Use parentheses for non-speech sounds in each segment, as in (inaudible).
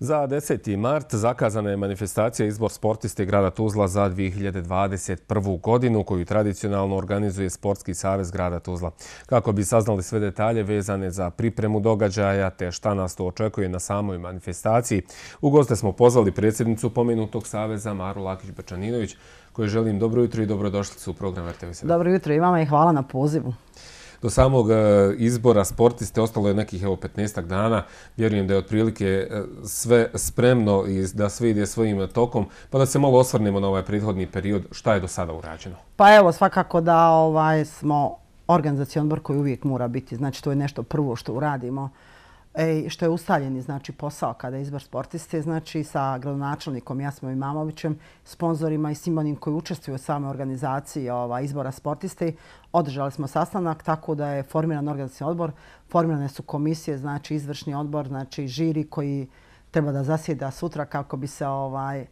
Za 10. mart zakazana je manifestacija Izbor sportiste grada Tuzla za 2021. godinu koju tradicionalno organizuje Sportski savez grada Tuzla. Kako bi saznali sve detalje vezane za pripremu događaja te šta nas to očekuje na samoj manifestaciji, u goste smo pozvali predsjednicu pomenutog saveza Maru Lakić-Bečaninović koju želim dobro jutro i dobrodošlicu u program RTV7. Dobro jutro i vama i hvala na pozivu do samog e, izbora sportiste ostalo je nekih evo 15 dana. Vjerujem da je otprilike e, sve spremno i da sve ide svojim tokom, pa da se malo osvrnemo na ovaj prethodni period, šta je do sada urađeno? Pa evo svakako da ovaj smo organizacijon odbor koji uvijek mora biti, znači to je nešto prvo što uradimo što je ustaljeni znači, posao kada je izbor sportiste, znači sa gradonačelnikom Jasmo Mamovićem, sponzorima i svim onim koji učestvuju u samoj organizaciji ova, izbora sportiste, održali smo sastanak tako da je formiran organizacijni odbor, formirane su komisije, znači izvršni odbor, znači žiri koji treba da zasjeda sutra kako bi se ovaj,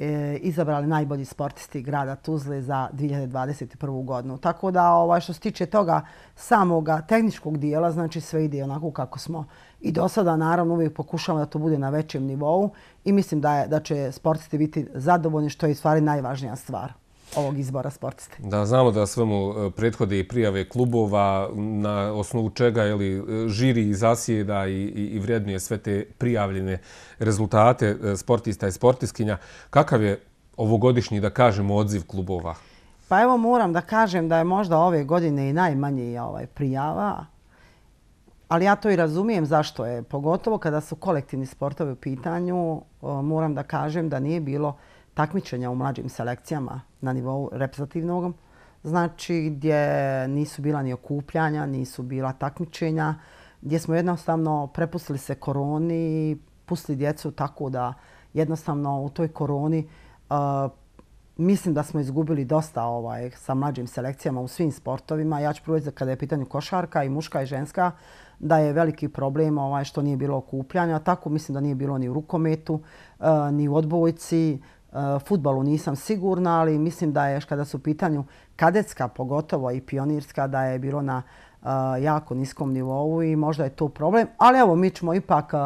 E, izabrali najbolji sportisti grada Tuzle za 2021. godinu. Tako da ovaj, što se tiče toga samoga tehničkog dijela, znači sve ide onako kako smo i do sada. Naravno uvijek pokušavamo da to bude na većem nivou i mislim da, je, da će sportisti biti zadovoljni što je stvari najvažnija stvar ovog izbora sportiste. Da, znamo da svemu e, prethode i prijave klubova, na osnovu čega je e, žiri i zasjeda i, i, i vrednuje sve te prijavljene rezultate e, sportista i sportiskinja. Kakav je ovogodišnji, da kažemo, odziv klubova? Pa evo moram da kažem da je možda ove godine i najmanje ovaj prijava, ali ja to i razumijem zašto je. Pogotovo kada su kolektivni sportovi u pitanju, moram da kažem da nije bilo takmičenja u mlađim selekcijama na nivou reprezentativnog. Znači gdje nisu bila ni okupljanja, nisu bila takmičenja, gdje smo jednostavno prepustili se koroni, pustili djecu tako da jednostavno u toj koroni uh, mislim da smo izgubili dosta ovaj sa mlađim selekcijama u svim sportovima. Ja ću provjeriti kada je pitanje košarka i muška i ženska da je veliki problem ovaj što nije bilo okupljanja. Tako mislim da nije bilo ni u rukometu, uh, ni u odbojci. E, futbalu nisam sigurna, ali mislim da je kada su u pitanju kadetska pogotovo i pionirska da je bilo na e, jako niskom nivou i možda je to problem. Ali evo, mi ćemo ipak e,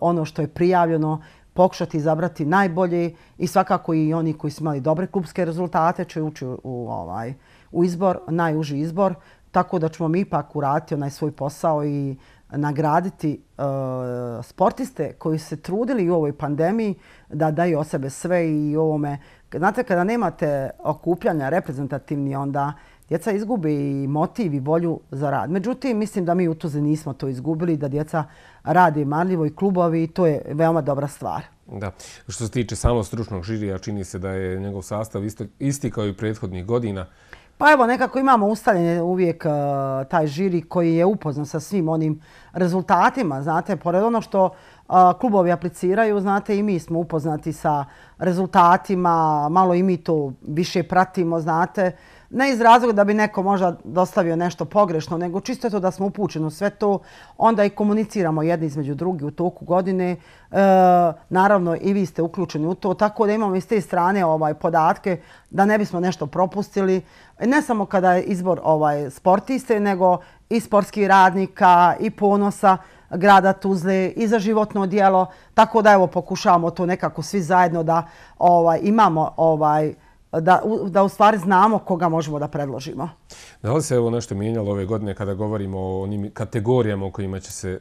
ono što je prijavljeno pokušati izabrati najbolje i svakako i oni koji su imali dobre klubske rezultate će ući u, ovaj, u izbor, najuži izbor. Tako da ćemo mi ipak uraditi onaj svoj posao i nagraditi e, sportiste koji se trudili u ovoj pandemiji da daju o sebe sve i u ovome. Znate, kada nemate okupljanja reprezentativni, onda djeca izgubi i motiv i volju za rad. Međutim, mislim da mi u Tuzi nismo to izgubili, da djeca radi marljivo i klubovi i to je veoma dobra stvar. Da. Što se tiče samo stručnog žirija, čini se da je njegov sastav isti kao i prethodnih godina. Pa evo, nekako imamo ustaljenje uvijek e, taj žiri koji je upoznan sa svim onim rezultatima. Znate, pored ono što klubovi apliciraju. Znate, i mi smo upoznati sa rezultatima, malo i mi to više pratimo, znate. Ne iz razloga da bi neko možda dostavio nešto pogrešno, nego čisto je to da smo upućeni u sve to. Onda i komuniciramo jedni između drugi u toku godine. E, naravno, i vi ste uključeni u to. Tako da imamo iz te strane ovaj podatke da ne bismo nešto propustili. Ne samo kada je izbor ovaj sportiste, nego i sportskih radnika i ponosa grada Tuzle i za životno dijelo. Tako da evo pokušavamo to nekako svi zajedno da ovaj, imamo ovaj, da, da u stvari znamo koga možemo da predložimo. Da li se evo nešto mijenjalo ove godine kada govorimo o onim kategorijama u kojima će se e,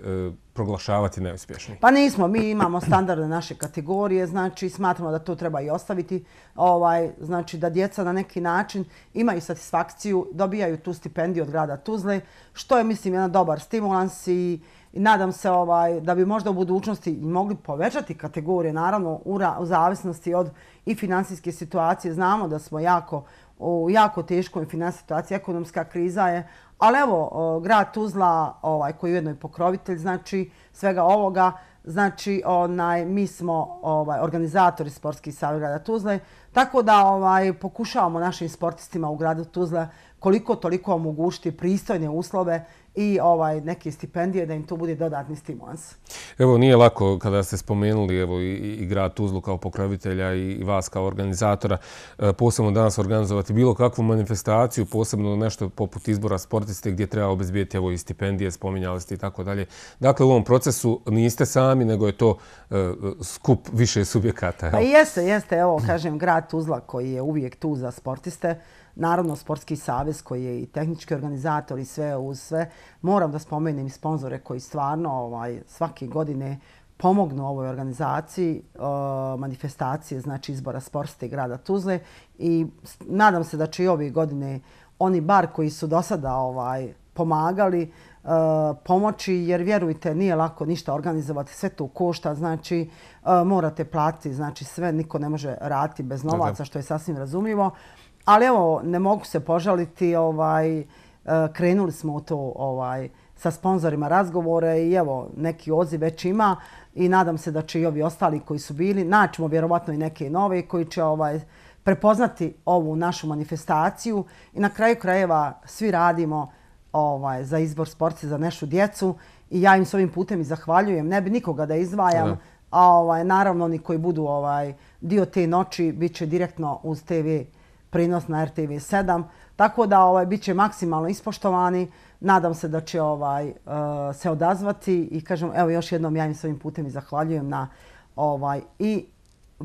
proglašavati neuspješni? Pa nismo. Mi imamo standardne naše kategorije. Znači, smatramo da to treba i ostaviti. Ovaj, znači, da djeca na neki način imaju satisfakciju, dobijaju tu stipendiju od grada Tuzle, što je, mislim, jedan dobar stimulans i i nadam se ovaj da bi možda u budućnosti mogli povećati kategorije naravno u, ra, u zavisnosti od i finansijske situacije znamo da smo jako u jako teškoj finansijskoj situaciji ekonomska kriza je ali evo o, grad Tuzla ovaj koji je jedno i pokrovitelj znači svega ovoga znači onaj mi smo ovaj organizatori sportskih saveza grada Tuzle tako da ovaj pokušavamo našim sportistima u gradu Tuzla koliko toliko omogućiti pristojne uslove i ovaj neke stipendije da im to bude dodatni stimulans. Evo, nije lako kada ste spomenuli evo, i, i grad Tuzlu kao pokrovitelja i, i vas kao organizatora e, posebno danas organizovati bilo kakvu manifestaciju, posebno nešto poput izbora sportiste gdje treba obezbijeti evo, i stipendije, spominjali ste i tako dalje. Dakle, u ovom procesu niste sami, nego je to e, skup više subjekata. Evo. Pa jeste, jeste, evo, kažem, grad Tuzla koji je uvijek tu za sportiste naravno Sportski savez koji je i tehnički organizator i sve uz sve. Moram da spomenem i sponzore koji stvarno ovaj, svake godine pomognu ovoj organizaciji e, manifestacije znači izbora sportste grada Tuzle i nadam se da će i ove godine oni bar koji su do sada ovaj, pomagali e, pomoći jer vjerujte nije lako ništa organizovati, sve to košta, znači e, morate platiti, znači sve, niko ne može raditi bez novaca što je sasvim razumljivo. Ali evo, ne mogu se požaliti, ovaj, e, krenuli smo to ovaj, sa sponzorima razgovore i evo, neki odziv već ima i nadam se da će i ovi ostali koji su bili, naćemo vjerovatno i neke nove koji će ovaj, prepoznati ovu našu manifestaciju i na kraju krajeva svi radimo ovaj, za izbor sporta za našu djecu i ja im s ovim putem i zahvaljujem. Ne bi nikoga da izvajam, ja. a ovaj, naravno oni koji budu ovaj, dio te noći bit će direktno uz TV prinos na RTV 7. Tako da ovaj, bit će maksimalno ispoštovani. Nadam se da će ovaj eh, se odazvati i kažem, evo još jednom ja im svojim putem i zahvaljujem na ovaj i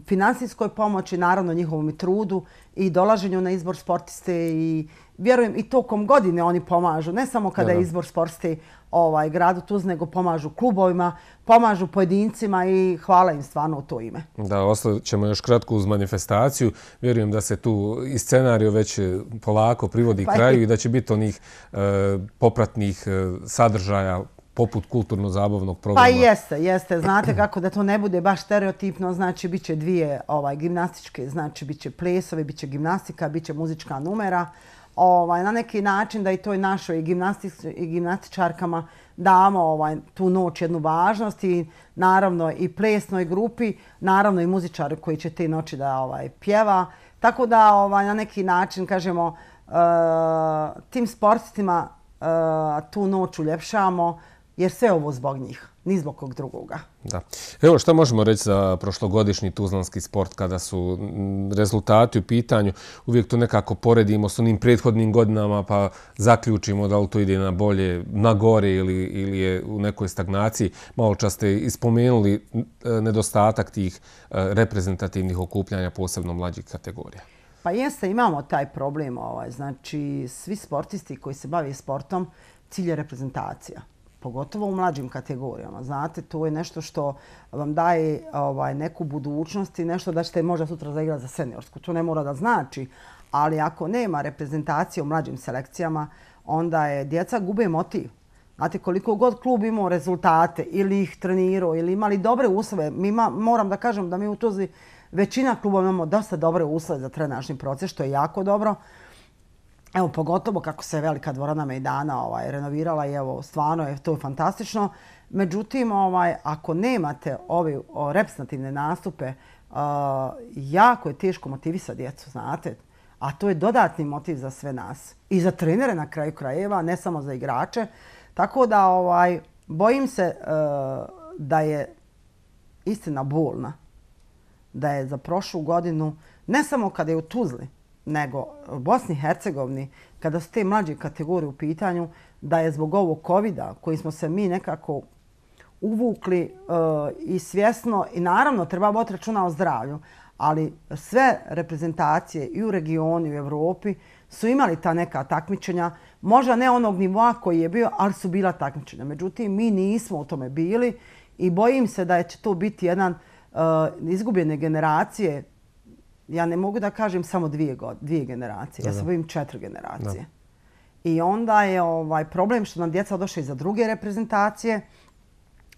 finansijskoj pomoći, naravno njihovom i trudu i dolaženju na izbor sportiste i vjerujem, i tokom godine oni pomažu. Ne samo kada je izbor sportske ovaj, gradu Tuz, nego pomažu klubovima, pomažu pojedincima i hvala im stvarno to ime. Da, ostat ćemo još kratko uz manifestaciju. Vjerujem da se tu i scenario već polako privodi pa kraju i da će biti onih e, popratnih e, sadržaja poput kulturno-zabavnog programa. Pa jeste, jeste. Znate kako da to ne bude baš stereotipno, znači bit će dvije ovaj, gimnastičke, znači bit će plesove, bit će gimnastika, bit će muzička numera ovaj, na neki način da i toj našoj gimnastici, gimnastičarkama damo ovaj, tu noć jednu važnost i naravno i plesnoj grupi, naravno i muzičaru koji će te noći da ovaj, pjeva. Tako da ovaj, na neki način, kažemo, eh, tim sportistima eh, tu noć uljepšamo, jer sve ovo zbog njih, ni zbog kog drugoga. Da. Evo što možemo reći za prošlogodišnji tuzlanski sport kada su rezultati u pitanju. Uvijek to nekako poredimo s onim prethodnim godinama pa zaključimo da li to ide na bolje, na gore ili, ili je u nekoj stagnaciji. Malo čas ste ispomenuli e, nedostatak tih e, reprezentativnih okupljanja posebno mlađih kategorija. Pa jeste, imamo taj problem. Ovaj. Znači, svi sportisti koji se bavi sportom, cilj je reprezentacija pogotovo u mlađim kategorijama. Znate, to je nešto što vam daje ovaj, neku budućnost i nešto da ćete možda sutra zaigrati za seniorsku. To ne mora da znači, ali ako nema reprezentacije u mlađim selekcijama, onda je djeca gube motiv. Znate, koliko god klub imao rezultate ili ih trenirao ili imali dobre uslove, mi ima, moram da kažem da mi u tozi većina klubova imamo dosta dobre uslove za trenažni proces, što je jako dobro. Evo, pogotovo kako se velika dvorana Mejdana ovaj, renovirala i evo, stvarno je to fantastično. Međutim, ovaj, ako nemate ove ovaj, repsnativne nastupe, uh, jako je teško motivisati djecu, znate. A to je dodatni motiv za sve nas. I za trenere na kraju krajeva, ne samo za igrače. Tako da, ovaj, bojim se uh, da je istina bolna. Da je za prošlu godinu, ne samo kada je u Tuzli, nego u Bosni i Hercegovini, kada su te mlađe kategorije u pitanju, da je zbog ovog covid koji smo se mi nekako uvukli eh, i svjesno, i naravno treba bot računa o zdravlju, ali sve reprezentacije i u regionu i u Evropi su imali ta neka takmičenja, možda ne onog nivoa koji je bio, ali su bila takmičenja. Međutim, mi nismo u tome bili i bojim se da će to biti jedan eh, izgubljene generacije ja ne mogu da kažem samo dvije, god, dvije generacije, ja se bojim četiri generacije. Da. I onda je ovaj problem što nam djeca došle za druge reprezentacije.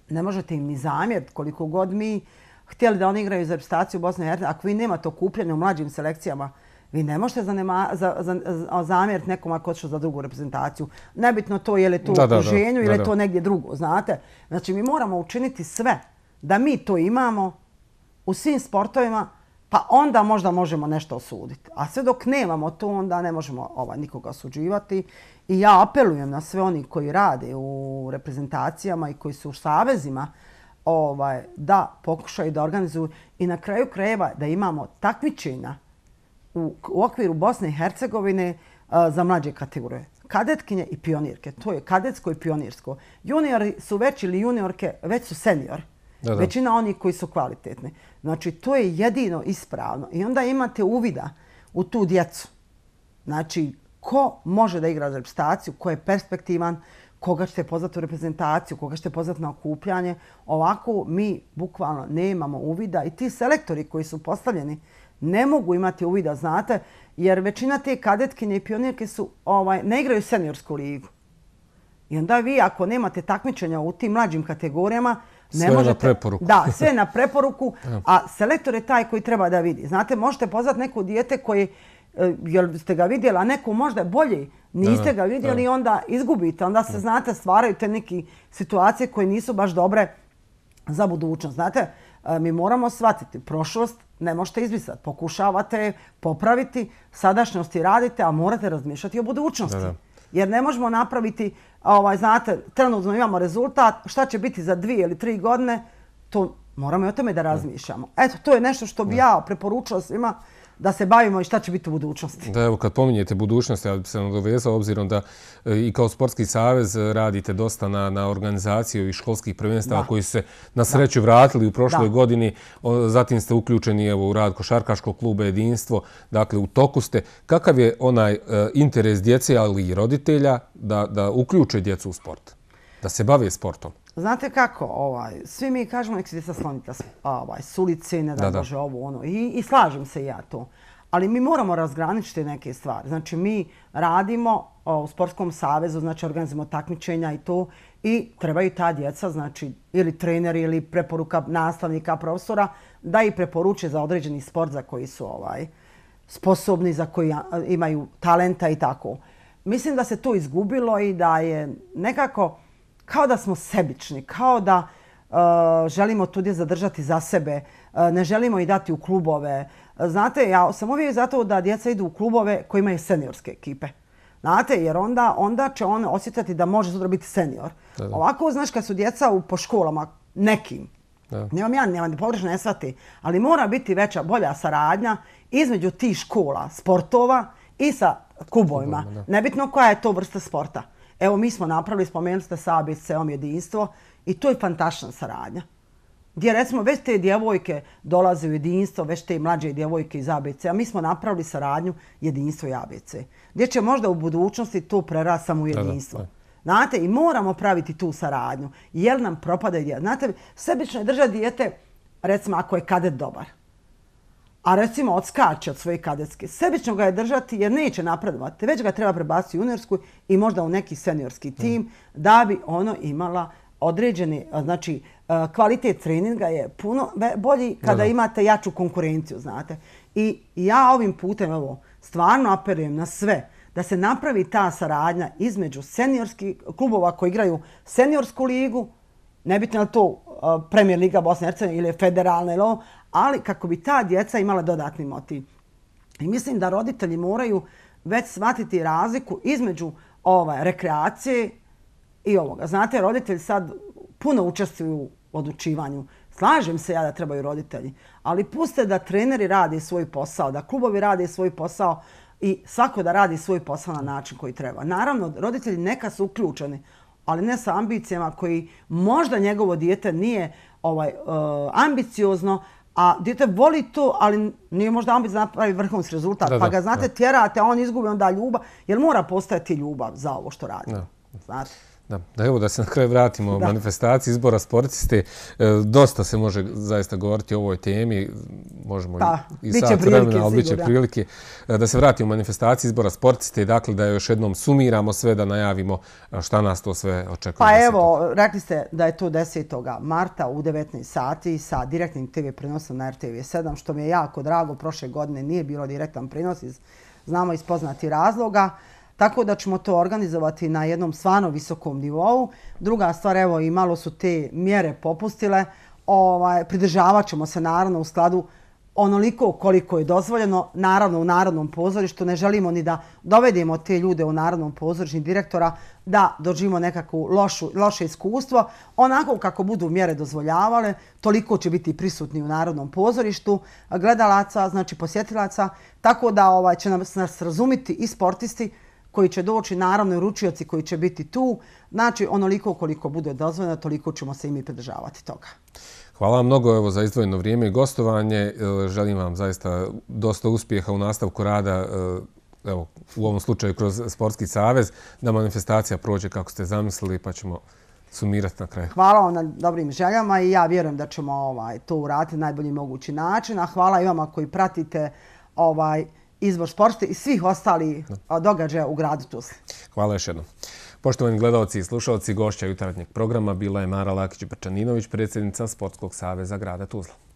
Ne možete im ni zamjeriti koliko god mi htjeli da oni igraju za reprezentaciju Bosne i Hercegovine. Ako vi nema to kupljeno u mlađim selekcijama, vi ne možete zanema, za, za, za, zamjeriti nekom ako što za drugu reprezentaciju. Nebitno to je li to da, u okruženju ili to negdje drugo, znate. Znači mi moramo učiniti sve da mi to imamo u svim sportovima pa onda možda možemo nešto osuditi. A sve dok nemamo to, onda ne možemo ovaj, nikoga osuđivati. I ja apelujem na sve oni koji rade u reprezentacijama i koji su u savezima ovaj, da pokušaju da organizuju i na kraju krajeva da imamo takmičenja u, u okviru Bosne i Hercegovine a, eh, za mlađe kategorije. Kadetkinje i pionirke. To je kadetsko i pionirsko. Juniori su već ili juniorke već su seniori većina onih koji su kvalitetni. Znači, to je jedino ispravno. I onda imate uvida u tu djecu. Znači, ko može da igra za reprezentaciju, ko je perspektivan, koga ćete poznati u reprezentaciju, koga ćete poznati na okupljanje. Ovako mi bukvalno nemamo uvida i ti selektori koji su postavljeni ne mogu imati uvida, znate, jer većina te kadetkine i pionirke su, ovaj, ne igraju seniorsku ligu. I onda vi, ako nemate takmičenja u tim mlađim kategorijama, Ne sve možete, na preporuku. Da, sve na preporuku, (laughs) a selektor je taj koji treba da vidi. Znate, možete pozvati neku dijete koji, e, jel ste ga vidjeli, a neko možda je bolji, niste ga vidjeli da. onda izgubite. Onda se, znate, stvaraju te neke situacije koje nisu baš dobre za budućnost. Znate, e, mi moramo shvatiti, prošlost ne možete izvisati. Pokušavate popraviti, sadašnjosti radite, a morate razmišljati o budućnosti. Jer ne možemo napraviti, ovaj, znate, trenutno imamo rezultat, šta će biti za dvije ili tri godine, to moramo i o tome da razmišljamo. Eto, to je nešto što bi ja preporučila svima da se bavimo i šta će biti u budućnosti. Da, evo, kad pominjete budućnost, ja bih se nadovezao obzirom da e, i kao Sportski savez e, radite dosta na, na organizaciji školskih prvenstava koji se na sreću vratili u prošloj godini. zatim ste uključeni evo, u rad Košarkaškog kluba Jedinstvo. Dakle, u toku ste. Kakav je onaj e, interes djece, ali i roditelja, da, da uključe djecu u sport? Da se bave sportom? Znate kako, ovaj, svi mi kažemo nek se djeca slonite ovaj, s ulice, ne da, da, da. ovo, ono, i, i slažem se ja to. Ali mi moramo razgraničiti neke stvari. Znači, mi radimo o, u Sportskom savezu, znači organizamo takmičenja i to, i trebaju ta djeca, znači, ili trener, ili preporuka nastavnika, profesora, da ih preporuče za određeni sport za koji su ovaj sposobni, za koji imaju talenta i tako. Mislim da se to izgubilo i da je nekako kao da smo sebični, kao da uh, želimo tudi zadržati za sebe, e, ne želimo i dati u klubove. E, znate, ja sam uvijek zato da djeca idu u klubove koji imaju seniorske ekipe. Znate, jer onda, onda će on osjećati da može sutra biti senior. Ovako, znaš, kad su djeca u, po školama nekim, nemam ja, nemam pogrešno ne svati, ali mora biti veća, bolja saradnja između tih škola, sportova i sa klubovima. Nebitno koja je to vrsta sporta. Evo, mi smo napravili, spomenuli ste sa ABC celom jedinstvo i to je fantašna saradnja. Gdje, recimo, već te djevojke dolaze u jedinstvo, već te mlađe djevojke iz ABC, a mi smo napravili saradnju jedinstvo i ABC. Gdje će možda u budućnosti to prerast samo u jedinstvo. Znate, i moramo praviti tu saradnju. Jer nam propada djeva. Znate, sebično je držati djete, recimo, ako je kadet dobar a recimo odskače od svoje kadetske. Sebično ga je držati jer neće napredovati, već ga treba prebaciti u juniorsku i možda u neki seniorski tim da bi ono imala određeni, znači kvalitet treninga je puno bolji kada imate jaču konkurenciju, znate. I ja ovim putem evo, stvarno apelujem na sve da se napravi ta saradnja između seniorskih klubova koji igraju seniorsku ligu, nebitno je to Premier Liga Bosne i Hercegovine ili federalna ili ovo, ali kako bi ta djeca imala dodatni motiv. I mislim da roditelji moraju već shvatiti razliku između ovaj, rekreacije i ovoga. Znate, roditelji sad puno učestvuju u odučivanju. Slažem se ja da trebaju roditelji, ali puste da treneri radi svoj posao, da klubovi radi svoj posao i svako da radi svoj posao na način koji treba. Naravno, roditelji neka su uključeni, ali ne sa ambicijama koji možda njegovo dijete nije ovaj uh, ambiciozno, A dijete voli to, ali nije možda ambic da napravi vrhunski rezultat. pa ga, znate, da. tjerate, a on izgubi onda ljubav. Jer mora postojati ljubav za ovo što radi. Da. Da, da, evo da se na kraju vratimo da. manifestaciji izbora sportiste. E, dosta se može zaista govoriti o ovoj temi. Možemo i pa, sad prilike, vremena, ali biće prilike e, da se vratimo manifestaciji izbora sportiste. Dakle, da još jednom sumiramo sve, da najavimo šta nas to sve očekuje. Pa evo, rekli ste da je to 10. marta u 19. sati sa direktnim TV prenosom na RTV 7, što mi je jako drago. Prošle godine nije bilo direktan prenos iz znamo iz razloga. Tako da ćemo to organizovati na jednom svano visokom nivou. Druga stvar, evo i malo su te mjere popustile. Ovaj, pridržavat ćemo se naravno u skladu onoliko koliko je dozvoljeno, naravno u Narodnom pozorištu. Ne želimo ni da dovedemo te ljude u Narodnom pozorišnju direktora da dođimo nekako lošu, loše iskustvo. Onako kako budu mjere dozvoljavale, toliko će biti prisutni u Narodnom pozorištu gledalaca, znači posjetilaca, tako da ovaj, će nas, nas razumiti i sportisti, koji će doći, naravno i ručioci koji će biti tu. Znači, onoliko koliko bude dozvoljeno, toliko ćemo se i pridržavati toga. Hvala vam mnogo evo, za izdvojeno vrijeme i gostovanje. E, želim vam zaista dosta uspjeha u nastavku rada e, evo, u ovom slučaju kroz Sportski savez, da manifestacija prođe kako ste zamislili pa ćemo sumirati na kraju. Hvala vam na dobrim željama i ja vjerujem da ćemo ovaj, to uraditi na najbolji mogući način. hvala i vama koji pratite ovaj, izvor sporta i svih ostalih događaja u gradu Tuzli. Hvala još jednom. Poštovani gledalci i slušalci, gošća jutarnjeg programa bila je Mara Lakić-Brčaninović, predsjednica Sportskog saveza grada Tuzla.